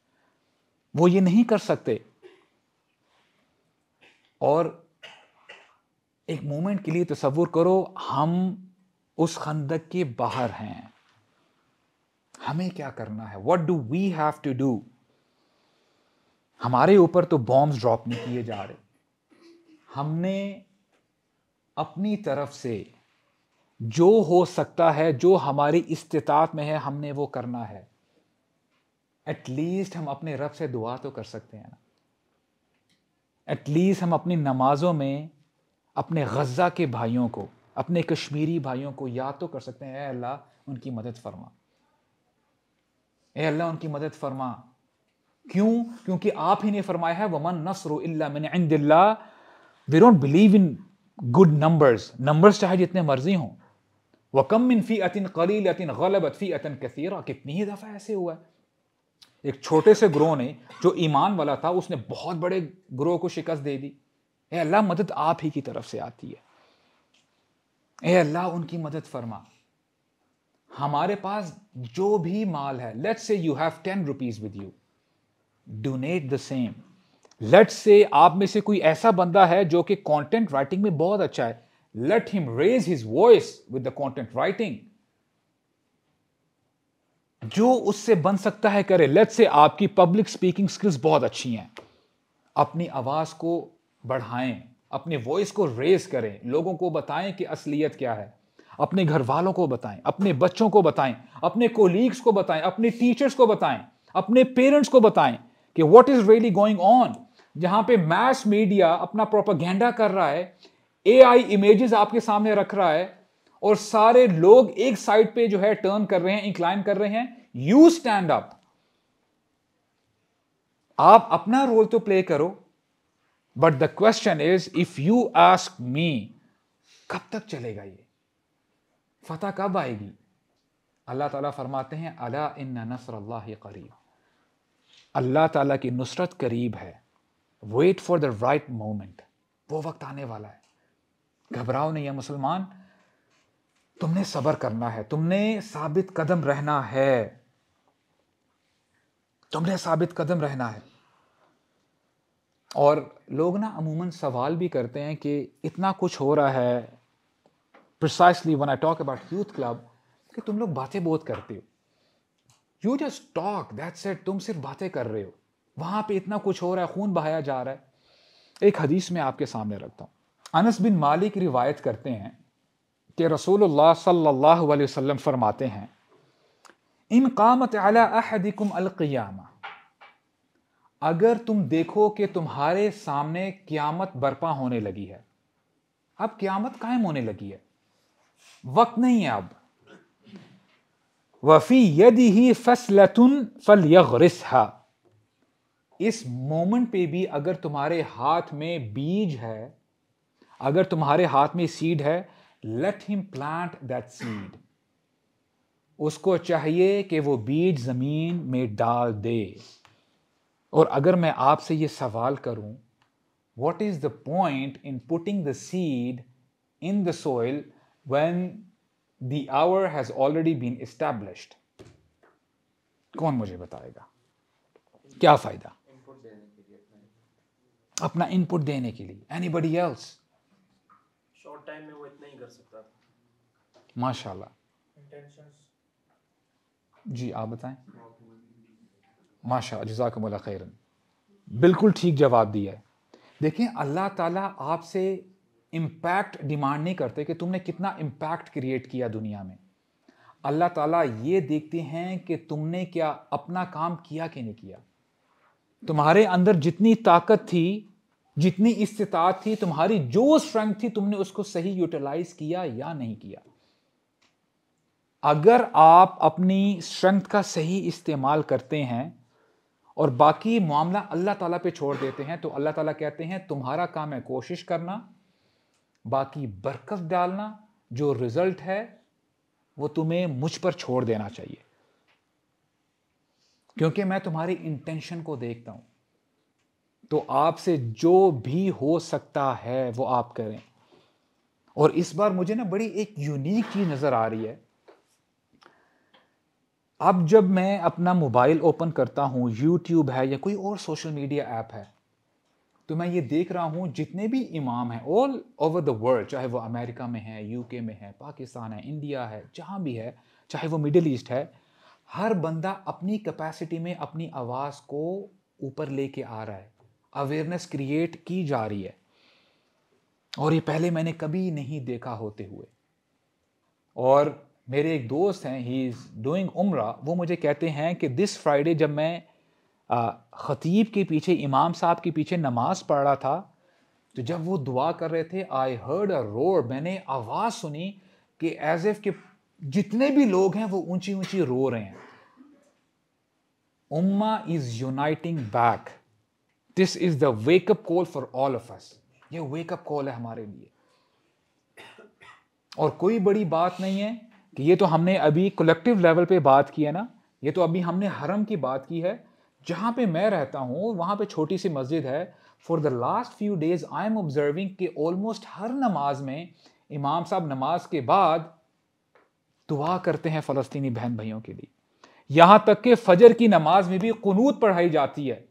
वो ये नहीं कर सकते और एक मोमेंट के लिए तस्वुर करो हम उस खंदक के बाहर हैं हमें क्या करना है what do we have to do हमारे ऊपर तो बॉम्ब ड्रॉप नहीं किए जा रहे हमने अपनी तरफ से जो हो सकता है जो हमारी इस्तात में है हमने वो करना है एटलीस्ट हम अपने रब से दुआ तो कर सकते हैं ना एटलीस्ट हम अपनी नमाज़ों में अपने गज़ा के भाइयों को अपने कश्मीरी भाइयों को याद तो कर सकते हैं अल्लाह उनकी मदद फरमा ए अल्लाह उनकी मदद फरमा क्यों क्योंकि आप ही ने फरमाया है वमन नसर इंदिल्ला we don't believe in good numbers numbers चाहे जितने मर्जी हों वकम मिन फ़ी अतिन कलील अतिन गलबत फ़ी अतिन कसीरा कितनी ही दफ़ा ऐसे हुआ है एक छोटे से ग्रोह ने जो ईमान वाला था उसने बहुत बड़े ग्रोह को शिकस्त दे दी ए अल्लाह मदद आप ही की तरफ से आती है ए अल्लाह उनकी मदद फरमा हमारे पास जो भी माल है let's say you have ten rupees with you donate the same let's say आप में से कोई ऐसा बंदा है जो कि कॉन्टेंट राइटिंग में बहुत अच्छा है let him raise his voice with the content writing जो उससे बन सकता है करे लेट से आपकी पब्लिक स्पीकिंग स्किल्स बहुत अच्छी हैं अपनी आवाज को बढ़ाएं अपने वॉइस को रेज करें लोगों को बताएं कि असलियत क्या है अपने घर वालों को बताएं अपने बच्चों को बताएं अपने कोलीग्स को बताएं अपने टीचर्स को बताएं अपने पेरेंट्स को बताएं कि what is really going on जहां पे मैस मीडिया अपना प्रोपागेंडा कर रहा है ए आई इमेजेस आपके सामने रख रहा है और सारे लोग एक साइड पे जो है टर्न कर रहे हैं इंक्लाइन कर रहे हैं यू स्टैंड अप आप अपना रोल तो प्ले करो but the question is if you ask me कब तक चलेगा ये फतह कब आएगी अल्लाह ताला फरमाते हैं अला इन नसर अल्लाह करीब अल्लाह ताला की नुसरत करीब है wait for the right moment वो वक्त आने वाला है घबराओ नहीं है मुसलमान तुमने सब्र करना है तुमने साबित कदम रहना है तुमने साबित कदम रहना है और लोग ना अमूमन सवाल भी करते हैं कि इतना कुछ हो रहा है precisely when I talk about youth club कि तुम लोग बातें बहुत करते हो you just talk that's it तुम सिर्फ बातें कर रहे हो वहां पे इतना कुछ हो रहा है खून बहाया जा रहा है एक हदीस में आपके सामने रखता हूँ अनस बिन मालिक रिवायत करते हैं कि रसूल सल्लल्लाहु अलैहि फरमाते हैं इन कामत अला अलक़ियामा अगर तुम देखो कि तुम्हारे सामने क्यामत बर्पा होने लगी है अब क्यामत कायम होने लगी है वक्त नहीं है अब वफ़ी यदि ही फसलतुन फल इस मोमेंट पे भी अगर तुम्हारे हाथ में बीज है अगर तुम्हारे हाथ में सीड है let him plant that seed उसको चाहिए कि वो बीज ज़मीन में डाल दे और अगर मैं आपसे ये सवाल करूं what is the point in putting the seed in the soil when the hour has already been established कौन मुझे बताएगा क्या फायदा अपना इनपुट देने के लिए anybody else short time में वो इतना ही कर सकता था माशाल्लाह जी आप बताएं माशा जजाकमल खैरन बिल्कुल ठीक जवाब दिया है देखें अल्लाह ताला आपसे इम्पैक्ट डिमांड नहीं करते कि तुमने कितना इम्पैक्ट क्रिएट किया दुनिया में अल्लाह ताला ये देखते हैं कि तुमने क्या अपना काम किया कि नहीं किया तुम्हारे अंदर जितनी ताकत थी जितनी इस्तात थी तुम्हारी जो स्ट्रेंथ थी तुमने उसको सही यूटिलाइज किया या नहीं किया अगर आप अपनी स्ट्रेंथ का सही इस्तेमाल करते हैं और बाकी मामला अल्लाह ताला पे छोड़ देते हैं तो अल्लाह ताला कहते हैं तुम्हारा काम है कोशिश करना बाकी बरकत डालना जो रिजल्ट है वो तुम्हें मुझ पर छोड़ देना चाहिए क्योंकि मैं तुम्हारी इंटेंशन को देखता हूं तो आपसे जो भी हो सकता है वो आप करें और इस बार मुझे ना बड़ी एक यूनिक चीज नजर आ रही है अब जब मैं अपना मोबाइल ओपन करता हूं यूट्यूब है या कोई और सोशल मीडिया ऐप है तो मैं ये देख रहा हूँ जितने भी इमाम हैं ऑल ओवर द वर्ल्ड चाहे वो अमेरिका में है यूके में है पाकिस्तान है इंडिया है जहाँ भी है चाहे वो मिडिल ईस्ट है हर बंदा अपनी कैपेसिटी में अपनी आवाज़ को ऊपर लेके आ रहा है अवेयरनेस क्रिएट की जा रही है और ये पहले मैंने कभी नहीं देखा होते हुए और मेरे एक दोस्त हैं ही इज़ डूइंग उम्र वो मुझे कहते हैं कि दिस फ्राइडे जब मैं ख़तीब के पीछे इमाम साहब के पीछे नमाज़ पढ़ रहा था तो जब वो दुआ कर रहे थे आई हर्ड अ रोड मैंने आवाज़ सुनी कि एज एफ के जितने भी लोग हैं वो ऊंची ऊंची रो रहे हैं उम्मा is uniting back this is the wake up call for all of us ये वेकअप कॉल है हमारे लिए और कोई बड़ी बात नहीं है कि ये तो हमने अभी कलेक्टिव लेवल पे बात की है ना ये तो अभी हमने हरम की बात की है जहाँ पे मैं रहता हूँ वहाँ पे छोटी सी मस्जिद है for the last few days I am observing कि ऑलमोस्ट हर नमाज में इमाम साहब नमाज के बाद दुआ करते हैं फ़लस्तीनी बहन भाइयों के लिए यहाँ तक कि फजर की नमाज में भी कनूत पढ़ाई जाती है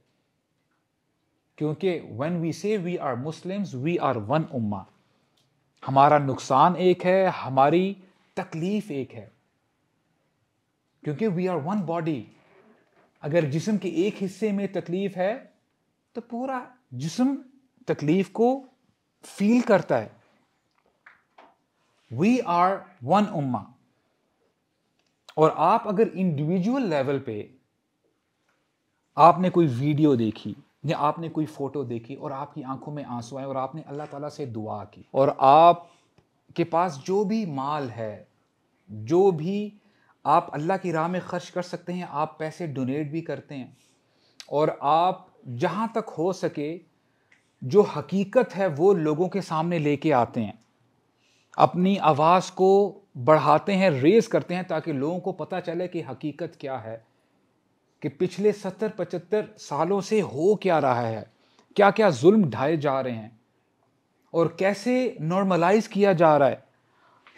क्योंकि when we say we are Muslim we are one उम्मा हमारा नुकसान एक है हमारी तकलीफ एक है क्योंकि वी आर वन बॉडी अगर जिसम के एक हिस्से में तकलीफ है तो पूरा जिसम तकलीफ को फील करता है वी आर वन उम्मा और आप अगर इंडिविजुअल लेवल पे आपने कोई वीडियो देखी या आपने कोई फोटो देखी और आपकी आंखों में आंसू आए और आपने अल्लाह ताला से दुआ की और आप के पास जो भी माल है जो भी आप अल्लाह की राह में खर्च कर सकते हैं आप पैसे डोनेट भी करते हैं और आप जहाँ तक हो सके जो हकीकत है वो लोगों के सामने लेके आते हैं अपनी आवाज़ को बढ़ाते हैं रेज करते हैं ताकि लोगों को पता चले कि हकीकत क्या है कि पिछले सत्तर पचहत्तर सालों से हो क्या रहा है क्या क्या जुल्म ढाए जा रहे हैं और कैसे नॉर्मलाइज किया जा रहा है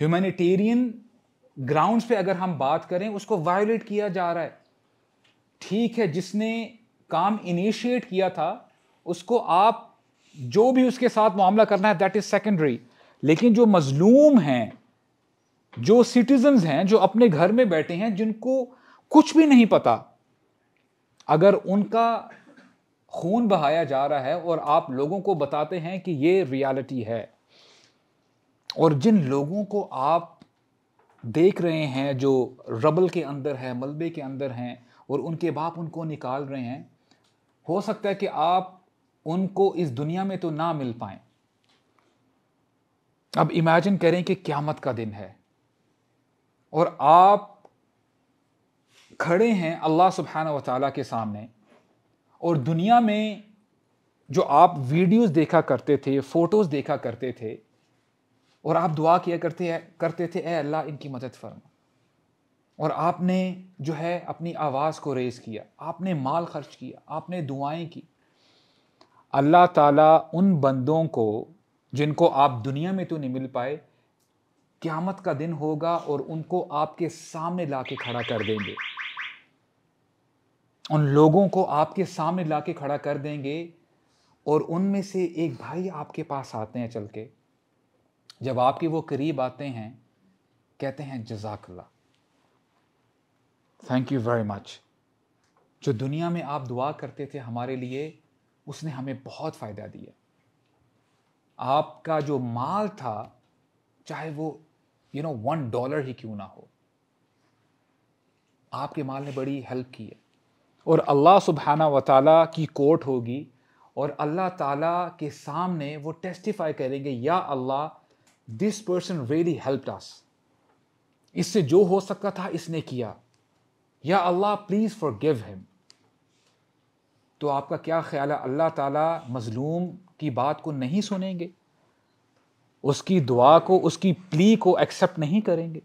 ह्यूमैनिटेरियन ग्राउंड्स पे अगर हम बात करें उसको वायोलेट किया जा रहा है ठीक है जिसने काम इनिशिएट किया था उसको आप जो भी उसके साथ मामला करना है दैट इज सेकेंडरी लेकिन जो मजलूम हैं जो सिटीजन हैं जो अपने घर में बैठे हैं जिनको कुछ भी नहीं पता अगर उनका खून बहाया जा रहा है और आप लोगों को बताते हैं कि ये रियलिटी है और जिन लोगों को आप देख रहे हैं जो रबल के अंदर है मलबे के अंदर हैं और उनके बाप उनको निकाल रहे हैं हो सकता है कि आप उनको इस दुनिया में तो ना मिल पाए अब इमेजिन करें कि क्यामत का दिन है और आप खड़े हैं अल्लाह सुबहाना वाली के सामने और दुनिया में जो आप वीडियोस देखा करते थे फ़ोटोज़ देखा करते थे और आप दुआ किया करते करते थे ए अल्लाह इनकी मदद फरमा और आपने जो है अपनी आवाज़ को रेज़ किया आपने माल खर्च किया आपने दुआएं की अल्लाह ताला उन बंदों को जिनको आप दुनिया में तो नहीं मिल पाए क़्यामत का दिन होगा और उनको आपके सामने ला के खड़ा कर देंगे उन लोगों को आपके सामने ला के खड़ा कर देंगे और उनमें से एक भाई आपके पास आते हैं चल के जब आपके वो करीब आते हैं कहते हैं जजाकल्ला थैंक यू वेरी मच जो दुनिया में आप दुआ करते थे हमारे लिए उसने हमें बहुत फ़ायदा दिया आपका जो माल था चाहे वो यू नो वन डॉलर ही क्यों ना हो आपके माल ने बड़ी हेल्प की है और अल्लाह सुबहाना व ताली की कोर्ट होगी और अल्लाह ताला के सामने वो टेस्टिफाई करेंगे या अल्लाह this person really help us इससे जो हो सकता था इसने किया या अल्लाह प्लीज़ फॉर गिव हिम तो आपका क्या ख्याल है अल्लाह ताला मज़लूम की बात को नहीं सुनेंगे उसकी दुआ को उसकी प्ली को एक्सेप्ट नहीं करेंगे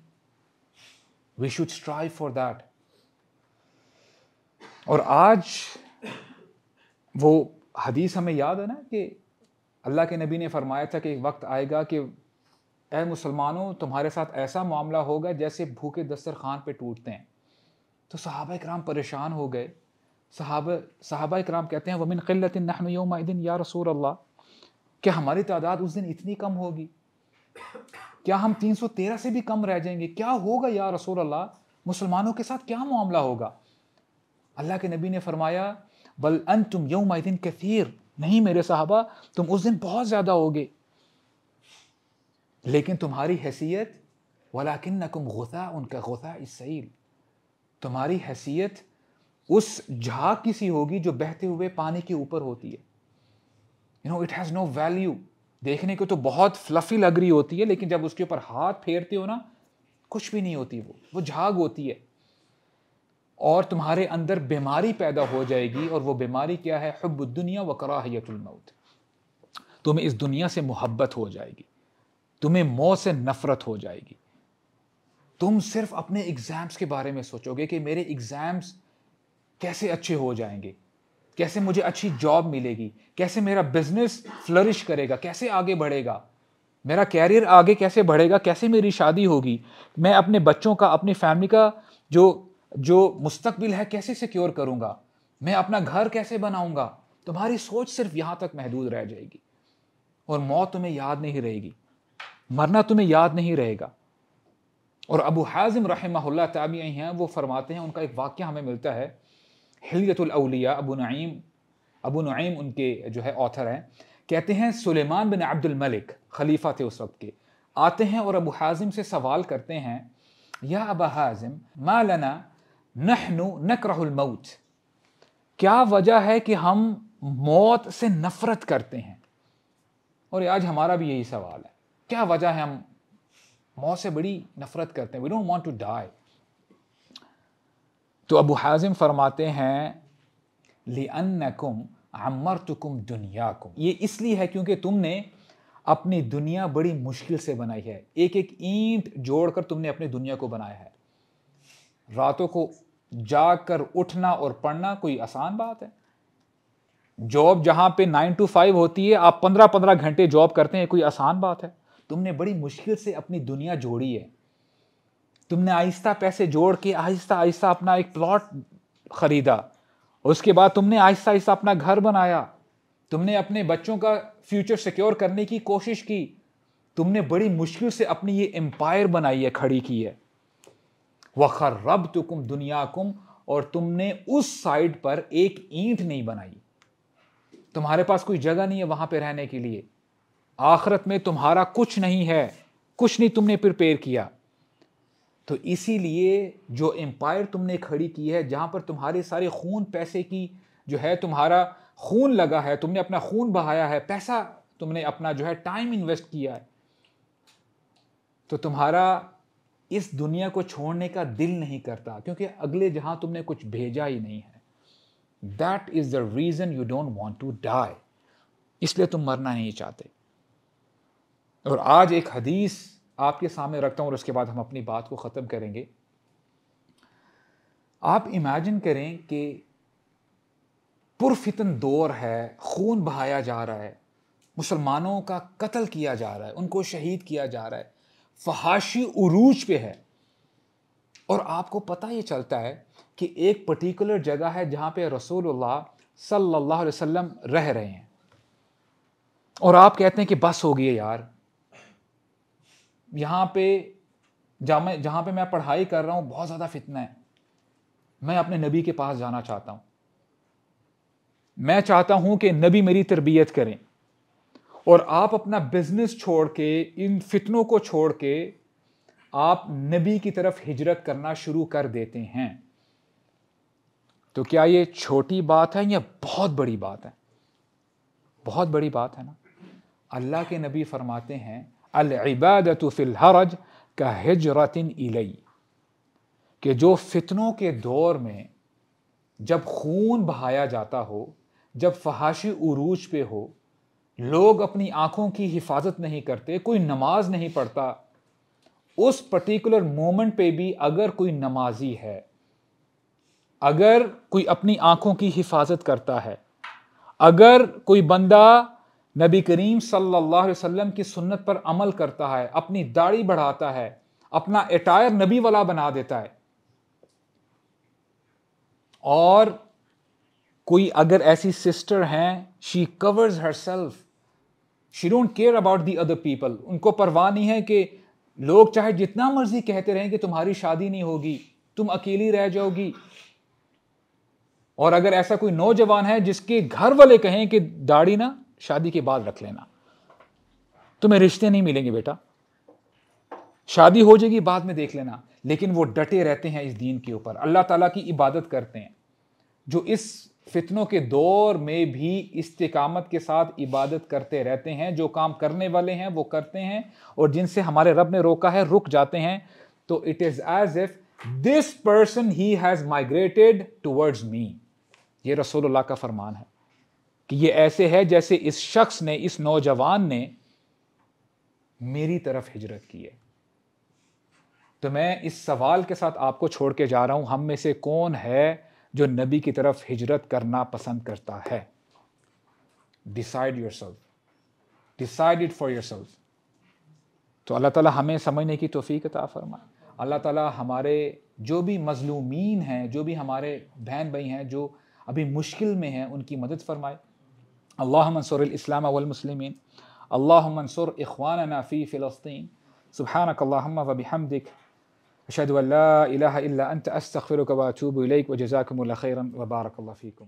we should strive for that और आज वो हदीस हमें याद है ना कि अल्लाह के नबी ने फरमाया था कि एक वक्त आएगा कि ए मुसलमानों तुम्हारे साथ ऐसा मामला होगा जैसे भूखे दस्तरखान पे टूटते हैं तो सहाबा कराम परेशान हो गए सहाबा कराम कहते हैं वमिन क़िलत नहमयदिन या रसूल अल्लाह क्या हमारी तादाद उस दिन इतनी कम होगी क्या हम 313 से भी कम रह जाएंगे क्या होगा या रसूल अल्लाह मुसलमानों के साथ क्या मामला होगा अल्लाह के नबी ने फरमाया बल अन तुम यौम दिन कथीर नहीं मेरे साहबा तुम उस दिन बहुत ज़्यादा होगे लेकिन तुम्हारी हैसियत वलाकिन नकुम गुथा उनका इस इसईल तुम्हारी हैसियत उस झाग की सी होगी जो बहते हुए पानी के ऊपर होती है you know it has no value देखने को तो बहुत फ्लफी लग रही होती है लेकिन जब उसके ऊपर हाथ फेरते हो ना कुछ भी नहीं होती वो वो झाग होती है और तुम्हारे अंदर बीमारी पैदा हो जाएगी और वो बीमारी क्या है हब्ब दुनिया व कराहियतुलमौत तुम्हें इस दुनिया से मोहब्बत हो जाएगी तुम्हें मौत से नफरत हो जाएगी तुम सिर्फ अपने एग्ज़ाम्स के बारे में सोचोगे कि मेरे एग्ज़ाम्स कैसे अच्छे हो जाएंगे कैसे मुझे अच्छी जॉब मिलेगी कैसे मेरा बिजनेस फ्लरिश करेगा कैसे आगे बढ़ेगा मेरा कैरियर आगे कैसे बढ़ेगा कैसे मेरी शादी होगी मैं अपने बच्चों का अपनी फैमिली का जो जो मुस्तकबिल है कैसे सिक्योर करूंगा मैं अपना घर कैसे बनाऊँगा तुम्हारी सोच सिर्फ यहाँ तक महदूद रह जाएगी और मौत तुम्हें याद नहीं रहेगी मरना तुम्हें याद नहीं रहेगा और अबू हाजिम रहमल्ला तबिया हैं वो फरमाते हैं उनका एक वाक्य हमें मिलता है हिलियतलिया अबू नईम अबू नईम उनके जो है ऑथर हैं कहते हैं सुलेमान बिन अब्दुल मलिक खलीफा थे उस वक्त के आते हैं और अबू हाजिम से सवाल करते हैं या अबा हाजिम मालना लना नक नकरहमऊत क्या वजह है कि हम मौत से नफ़रत करते हैं और आज हमारा भी यही सवाल है क्या वजह है हम मौत से बड़ी नफरत करते हैं we don't want to die तो अबू हाजिम फरमाते हैं ली अन्नकुम अमर तुकुम दुनिया कुम ये इसलिए है क्योंकि तुमने अपनी दुनिया बड़ी मुश्किल से बनाई है एक एक ईंट जोड़कर तुमने अपनी दुनिया को बनाया है रातों को जाग कर उठना और पढ़ना कोई आसान बात है जॉब जहां पे नाइन टू फाइव होती है आप पंद्रह पंद्रह घंटे जॉब करते हैं कोई आसान बात है तुमने बड़ी मुश्किल से अपनी दुनिया जोड़ी है तुमने आहिस्ता पैसे जोड़ के आहिस्ता आहिस्ता अपना एक प्लॉट ख़रीदा उसके बाद तुमने आहिस्ता आहिस्ता अपना घर बनाया तुमने अपने बच्चों का फ्यूचर सिक्योर करने की कोशिश की तुमने बड़ी मुश्किल से अपनी ये एम्पायर बनाई है खड़ी की है वखर रब तुकुम दुनिया कुम और तुमने उस साइड पर एक ईंट नहीं बनाई तुम्हारे पास कोई जगह नहीं है वहां पर रहने के लिए आखरत में तुम्हारा कुछ नहीं है कुछ नहीं तुमने प्रिपेयर किया तो इसीलिए जो एम्पायर तुमने खड़ी की है जहाँ पर तुम्हारे सारे खून पैसे की जो है तुम्हारा खून लगा है तुमने अपना खून बहाया है पैसा तुमने अपना जो है टाइम इन्वेस्ट किया है तो तुम्हारा इस दुनिया को छोड़ने का दिल नहीं करता क्योंकि अगले जहां तुमने कुछ भेजा ही नहीं है that is the reason you don't want to die इसलिए तुम मरना नहीं चाहते और आज एक हदीस आपके सामने रखता हूँ और उसके बाद हम अपनी बात को ख़त्म करेंगे आप इमेजिन करें कि पुरफितन दौर है खून बहाया जा रहा है मुसलमानों का कत्ल किया जा रहा है उनको शहीद किया जा रहा है फहाशी उरूज पे है और आपको पता ये चलता है कि एक पर्टिकुलर जगह है जहाँ पे रसूलुल्लाह सल्लल्लाहु अलैहि वसल्लम रह रहे हैं और आप कहते हैं कि बस हो गई यार यहाँ पे जहाँ मैं जहाँ पे मैं पढ़ाई कर रहा हूँ बहुत ज़्यादा फितना है मैं अपने नबी के पास जाना चाहता हूँ मैं चाहता हूँ कि नबी मेरी तरबियत करें और आप अपना बिजनेस छोड़ के इन फितनों को छोड़ के आप नबी की तरफ हिजरत करना शुरू कर देते हैं तो क्या ये छोटी बात है या बहुत बड़ी बात है बहुत बड़ी बात है ना अल्लाह के नबी फरमाते हैं अलबादत फ़िलहरज का हजरत इलई कि जो फितनों के दौर में जब खून बहाया जाता हो जब फहाशी उरूज पे हो लोग अपनी आँखों की हिफाजत नहीं करते कोई नमाज नहीं पढ़ता उस पर्टिकुलर मोमेंट पे भी अगर कोई नमाजी है अगर कोई अपनी आँखों की हिफाजत करता है अगर कोई बंदा नबी करीम सल्लल्लाहु अलैहि वसल्लम की सुन्नत पर अमल करता है अपनी दाढ़ी बढ़ाता है अपना अटायर नबी वाला बना देता है और कोई अगर ऐसी सिस्टर हैं she covers herself she don't care about the other people उनको परवाह नहीं है कि लोग चाहे जितना मर्जी कहते रहें कि तुम्हारी शादी नहीं होगी तुम अकेली रह जाओगी और अगर ऐसा कोई नौजवान है जिसके घर वाले कहें कि दाढ़ी ना शादी के बाद रख लेना तुम्हें रिश्ते नहीं मिलेंगे बेटा शादी हो जाएगी बाद में देख लेना लेकिन वो डटे रहते हैं इस दीन के ऊपर अल्लाह ताला की इबादत करते हैं जो इस फितनों के दौर में भी इस्तकामत के साथ इबादत करते रहते हैं जो काम करने वाले हैं वो करते हैं और जिनसे हमारे रब ने रोका है रुक जाते हैं तो it is as if this person he has migrated towards me ये रसोल्ला का फरमान है कि ये ऐसे है जैसे इस शख्स ने इस नौजवान ने मेरी तरफ हिजरत की है तो मैं इस सवाल के साथ आपको छोड़ के जा रहा हूं हम में से कौन है जो नबी की तरफ हिजरत करना पसंद करता है decide yourself decide it for yourself तो अल्लाह ताला हमें समझने की तोफ़ी अता फरमाए अल्लाह ताला हमारे जो भी मजलूमीन हैं जो भी हमारे बहन भाई हैं जो अभी मुश्किल में हैं उनकी मदद फरमाए اللهم انصر الاسلام والمسلمين اللهم انصر اخواننا في فلسطين سبحانك اللهم وبحمدك اشهد ان لا اله الا انت استغفرك واتوب اليك وجزاكم الله خيرا وبارك الله فيكم